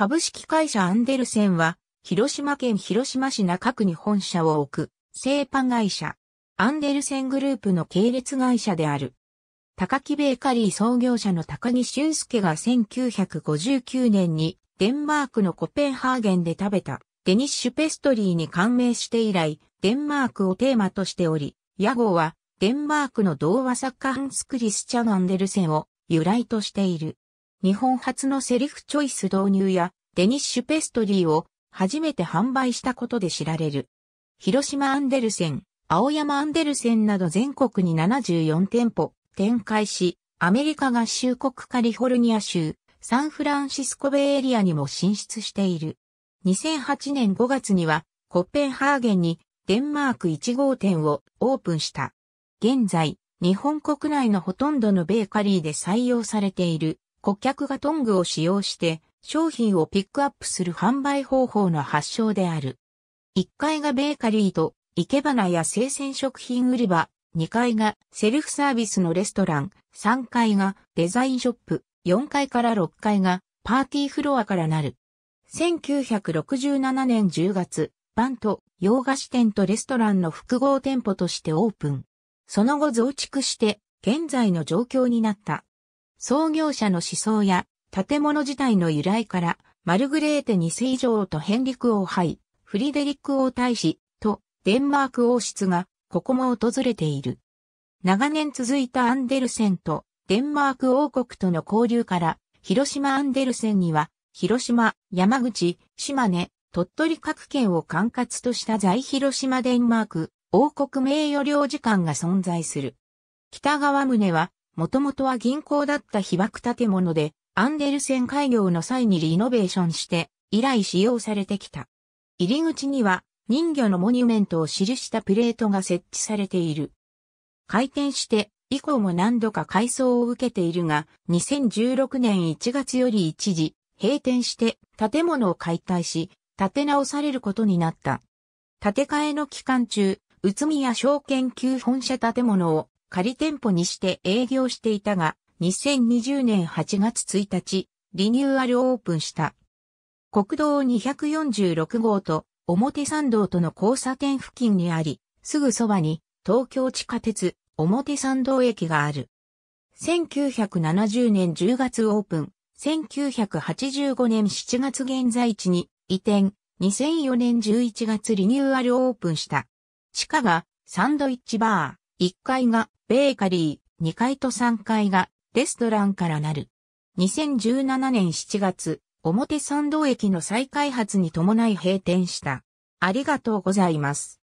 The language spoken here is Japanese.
株式会社アンデルセンは、広島県広島市中区に本社を置く、製パン会社。アンデルセングループの系列会社である。高木ベーカリー創業者の高木俊介が1959年にデンマークのコペンハーゲンで食べたデニッシュペストリーに感銘して以来、デンマークをテーマとしており、屋号はデンマークの童話作家ハンス・クリスチャン・アンデルセンを由来としている。日本初のセリフチョイス導入やデニッシュペストリーを初めて販売したことで知られる。広島アンデルセン、青山アンデルセンなど全国に74店舗展開し、アメリカ合衆国カリフォルニア州、サンフランシスコベイエリアにも進出している。2008年5月にはコッペンハーゲンにデンマーク1号店をオープンした。現在、日本国内のほとんどのベーカリーで採用されている顧客がトングを使用して商品をピックアップする販売方法の発祥である。1階がベーカリーと生け花や生鮮食品売り場、2階がセルフサービスのレストラン、3階がデザインショップ、4階から6階がパーティーフロアからなる。1967年10月、バンと洋菓子店とレストランの複合店舗としてオープン。その後増築して現在の状況になった。創業者の思想や建物自体の由来から、マルグレーテ2世女王とヘンリク王杯、フリデリック王太子とデンマーク王室がここも訪れている。長年続いたアンデルセンとデンマーク王国との交流から、広島アンデルセンには、広島、山口、島根、鳥取各県を管轄とした在広島デンマーク王国名誉領事館が存在する。北川宗はもともとは銀行だった被爆建物で、アンデルセン開業の際にリノベーションして、以来使用されてきた。入り口には、人魚のモニュメントを記したプレートが設置されている。開店して、以降も何度か改装を受けているが、2016年1月より一時、閉店して建物を解体し、建て直されることになった。建て替えの期間中、宇都宮証券級本社建物を仮店舗にして営業していたが、2020年8月1日、リニューアルオープンした。国道246号と表参道との交差点付近にあり、すぐそばに東京地下鉄表参道駅がある。1970年10月オープン、1985年7月現在地に移転、2004年11月リニューアルオープンした。地下がサンドイッチバー。1階がベーカリー、2階と3階がレストランからなる。2017年7月、表参道駅の再開発に伴い閉店した。ありがとうございます。